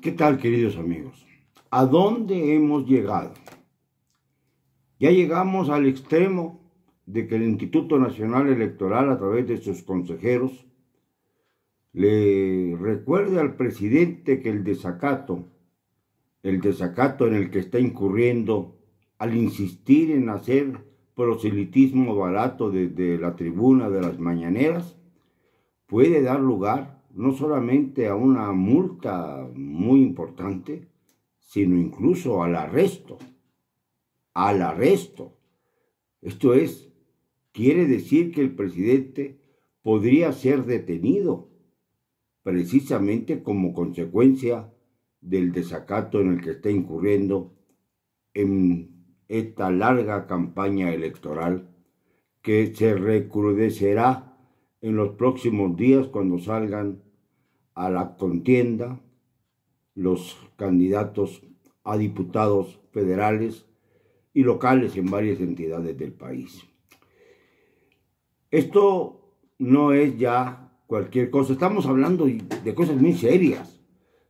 ¿Qué tal, queridos amigos? ¿A dónde hemos llegado? Ya llegamos al extremo de que el Instituto Nacional Electoral, a través de sus consejeros, le recuerde al presidente que el desacato, el desacato en el que está incurriendo al insistir en hacer proselitismo barato desde la tribuna de las mañaneras, puede dar lugar no solamente a una multa muy importante, sino incluso al arresto. Al arresto. Esto es, quiere decir que el presidente podría ser detenido precisamente como consecuencia del desacato en el que está incurriendo en esta larga campaña electoral que se recrudecerá en los próximos días cuando salgan a la contienda los candidatos a diputados federales y locales en varias entidades del país. Esto no es ya cualquier cosa, estamos hablando de cosas muy serias,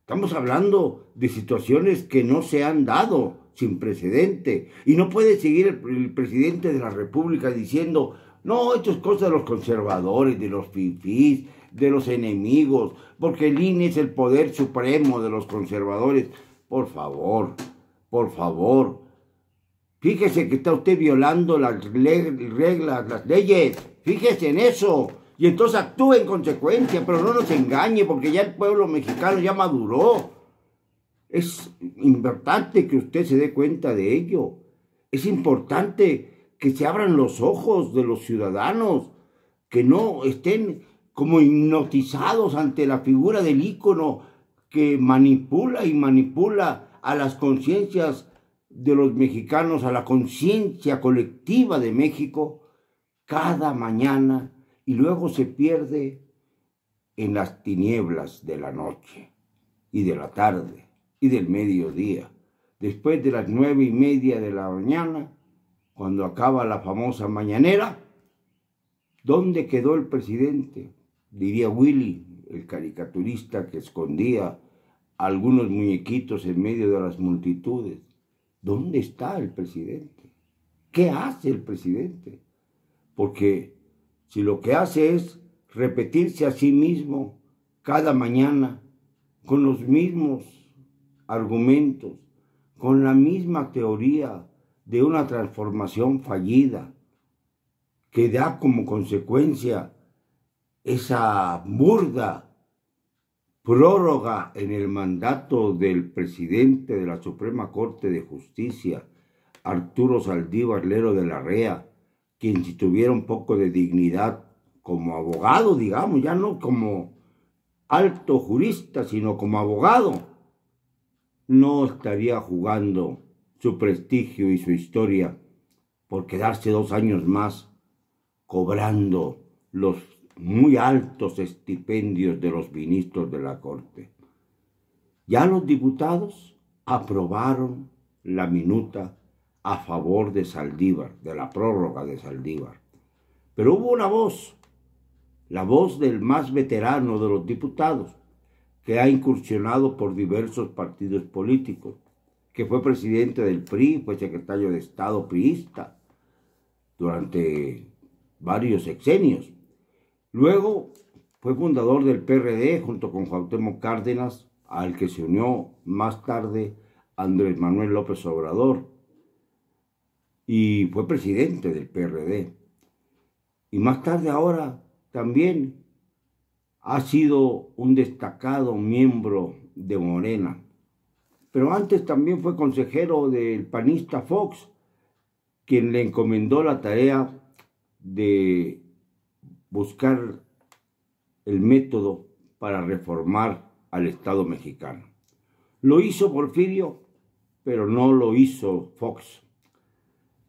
estamos hablando de situaciones que no se han dado sin precedente y no puede seguir el, presidente de la República diciendo no, esto es cosa de los conservadores, de los fifís, de los enemigos, porque el INE es el poder supremo de los conservadores. Por favor, por favor. Fíjese que está usted violando las reglas, las leyes. Fíjese en eso. Y entonces actúe en consecuencia, pero no nos engañe, porque ya el pueblo mexicano ya maduró. Es importante que usted se dé cuenta de ello. Es importante que se abran los ojos de los ciudadanos, que no estén como hipnotizados ante la figura del ícono que manipula y manipula a las conciencias de los mexicanos, a la conciencia colectiva de México, cada mañana y luego se pierde en las tinieblas de la noche y de la tarde y del mediodía. Después de las nueve y media de la mañana, cuando acaba la famosa mañanera, ¿dónde quedó el presidente? Diría Willy, el caricaturista que escondía algunos muñequitos en medio de las multitudes. ¿Dónde está el presidente? ¿Qué hace el presidente? Porque si lo que hace es repetirse a sí mismo cada mañana con los mismos argumentos, con la misma teoría, de una transformación fallida que da como consecuencia esa burda prórroga en el mandato del presidente de la Suprema Corte de Justicia, Arturo Saldívar Lero de la Rea, quien si tuviera un poco de dignidad como abogado, digamos, ya no como alto jurista, sino como abogado, no estaría jugando su prestigio y su historia por quedarse dos años más cobrando los muy altos estipendios de los ministros de la Corte. Ya los diputados aprobaron la minuta a favor de Saldívar, de la prórroga de Saldívar. Pero hubo una voz, la voz del más veterano de los diputados, que ha incursionado por diversos partidos políticos, que fue presidente del PRI, fue secretario de Estado priista durante varios sexenios. Luego fue fundador del PRD junto con Juan Cuauhtémoc Cárdenas, al que se unió más tarde Andrés Manuel López Obrador. Y fue presidente del PRD. Y más tarde ahora también ha sido un destacado miembro de Morena pero antes también fue consejero del panista Fox, quien le encomendó la tarea de buscar el método para reformar al Estado mexicano. Lo hizo Porfirio, pero no lo hizo Fox.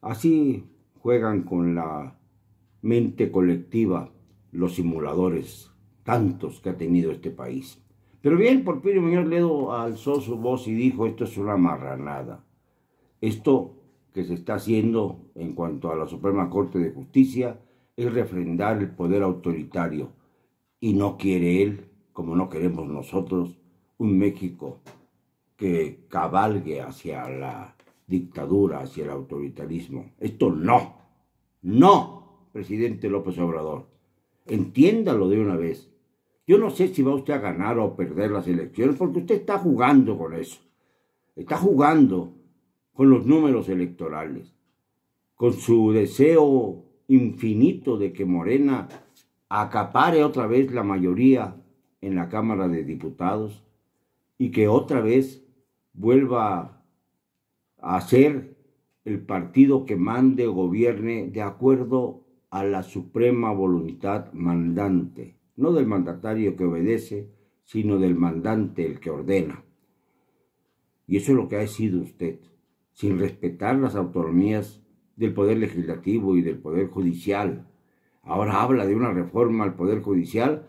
Así juegan con la mente colectiva los simuladores, tantos que ha tenido este país. Pero bien, Porfirio Muñoz Ledo alzó su voz y dijo, esto es una marranada. Esto que se está haciendo en cuanto a la Suprema Corte de Justicia es refrendar el poder autoritario. Y no quiere él, como no queremos nosotros, un México que cabalgue hacia la dictadura, hacia el autoritarismo. Esto no, no, presidente López Obrador. Entiéndalo de una vez. Yo no sé si va usted a ganar o perder las elecciones, porque usted está jugando con eso. Está jugando con los números electorales, con su deseo infinito de que Morena acapare otra vez la mayoría en la Cámara de Diputados y que otra vez vuelva a ser el partido que mande o gobierne de acuerdo a la suprema voluntad mandante no del mandatario que obedece, sino del mandante el que ordena. Y eso es lo que ha sido usted, sin respetar las autonomías del Poder Legislativo y del Poder Judicial. Ahora habla de una reforma al Poder Judicial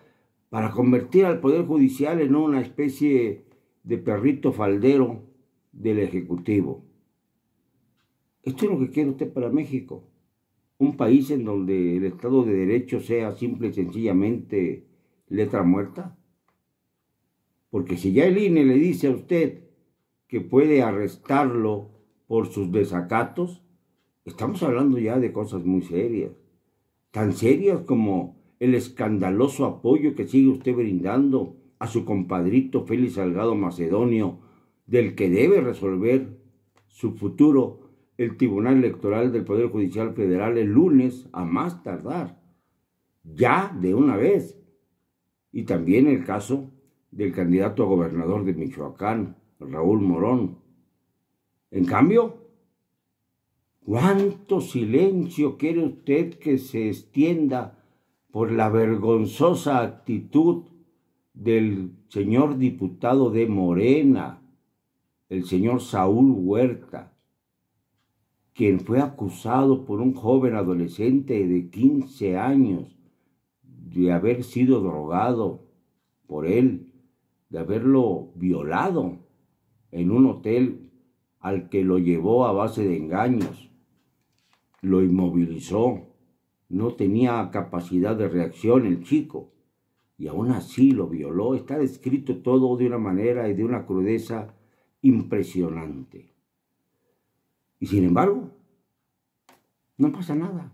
para convertir al Poder Judicial en una especie de perrito faldero del Ejecutivo. Esto es lo que quiere usted para México un país en donde el Estado de Derecho sea simple y sencillamente letra muerta? Porque si ya el INE le dice a usted que puede arrestarlo por sus desacatos, estamos hablando ya de cosas muy serias, tan serias como el escandaloso apoyo que sigue usted brindando a su compadrito Félix Salgado Macedonio, del que debe resolver su futuro el Tribunal Electoral del Poder Judicial Federal el lunes a más tardar, ya de una vez. Y también el caso del candidato a gobernador de Michoacán, Raúl Morón. En cambio, ¿cuánto silencio quiere usted que se extienda por la vergonzosa actitud del señor diputado de Morena, el señor Saúl Huerta? quien fue acusado por un joven adolescente de 15 años de haber sido drogado por él, de haberlo violado en un hotel al que lo llevó a base de engaños, lo inmovilizó, no tenía capacidad de reacción el chico, y aún así lo violó. Está descrito todo de una manera y de una crudeza impresionante. Y sin embargo, no pasa nada.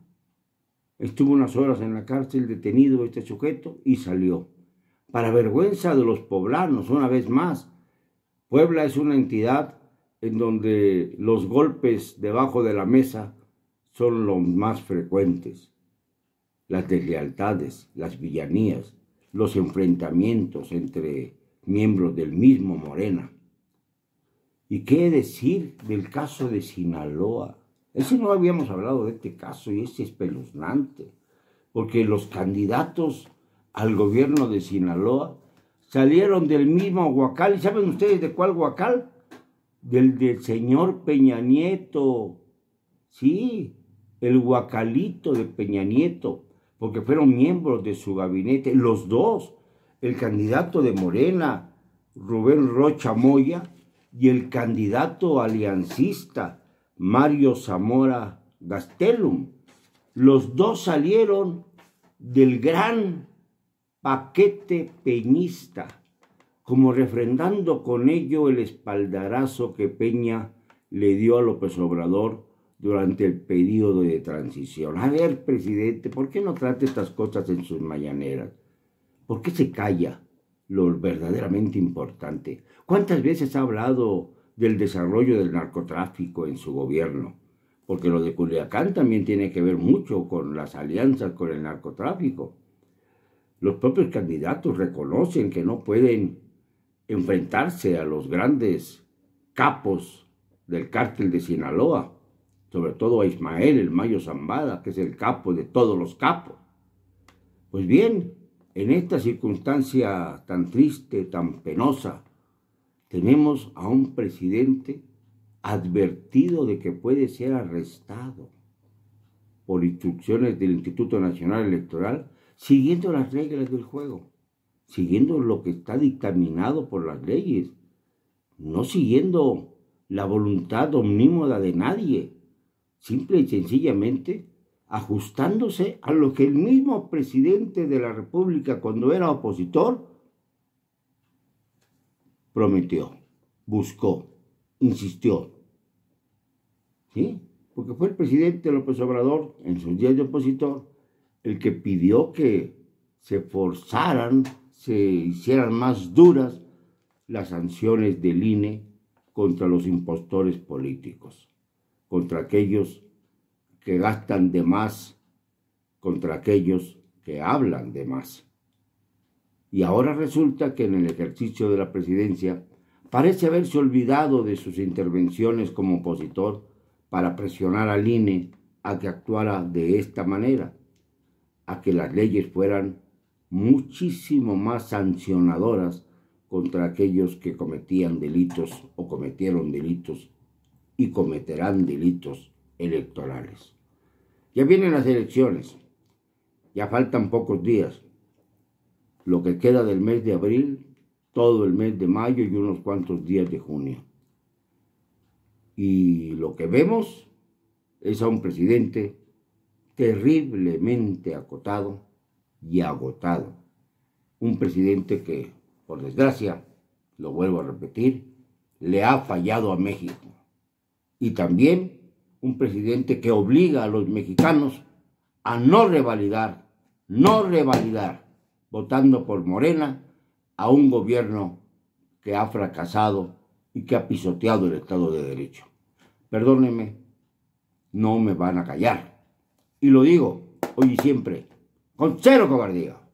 Estuvo unas horas en la cárcel detenido este sujeto y salió. Para vergüenza de los poblanos, una vez más, Puebla es una entidad en donde los golpes debajo de la mesa son los más frecuentes. Las deslealtades, las villanías, los enfrentamientos entre miembros del mismo Morena. ¿Y qué decir del caso de Sinaloa? Ese no habíamos hablado de este caso y es espeluznante, porque los candidatos al gobierno de Sinaloa salieron del mismo Huacal. ¿Y saben ustedes de cuál Huacal? Del del señor Peña Nieto. Sí, el Huacalito de Peña Nieto, porque fueron miembros de su gabinete, los dos, el candidato de Morena, Rubén Rocha Moya, y el candidato aliancista Mario Zamora Gastelum. Los dos salieron del gran paquete peñista, como refrendando con ello el espaldarazo que Peña le dio a López Obrador durante el periodo de transición. A ver, presidente, ¿por qué no trata estas cosas en sus mañaneras? ¿Por qué se calla? lo verdaderamente importante. ¿Cuántas veces ha hablado del desarrollo del narcotráfico en su gobierno? Porque lo de Culiacán también tiene que ver mucho con las alianzas con el narcotráfico. Los propios candidatos reconocen que no pueden enfrentarse a los grandes capos del cártel de Sinaloa, sobre todo a Ismael el Mayo Zambada, que es el capo de todos los capos. Pues bien, en esta circunstancia tan triste, tan penosa, tenemos a un presidente advertido de que puede ser arrestado por instrucciones del Instituto Nacional Electoral, siguiendo las reglas del juego, siguiendo lo que está dictaminado por las leyes, no siguiendo la voluntad omnímoda de nadie, simple y sencillamente ajustándose a lo que el mismo presidente de la República cuando era opositor prometió, buscó, insistió. ¿Sí? Porque fue el presidente López Obrador, en sus días de opositor, el que pidió que se forzaran, se hicieran más duras las sanciones del INE contra los impostores políticos, contra aquellos que gastan de más contra aquellos que hablan de más. Y ahora resulta que en el ejercicio de la presidencia parece haberse olvidado de sus intervenciones como opositor para presionar al INE a que actuara de esta manera, a que las leyes fueran muchísimo más sancionadoras contra aquellos que cometían delitos o cometieron delitos y cometerán delitos electorales. Ya vienen las elecciones, ya faltan pocos días. Lo que queda del mes de abril, todo el mes de mayo y unos cuantos días de junio. Y lo que vemos es a un presidente terriblemente acotado y agotado. Un presidente que, por desgracia, lo vuelvo a repetir, le ha fallado a México. Y también un presidente que obliga a los mexicanos a no revalidar, no revalidar, votando por Morena, a un gobierno que ha fracasado y que ha pisoteado el Estado de Derecho. Perdónenme, no me van a callar. Y lo digo hoy y siempre, con cero cobardía.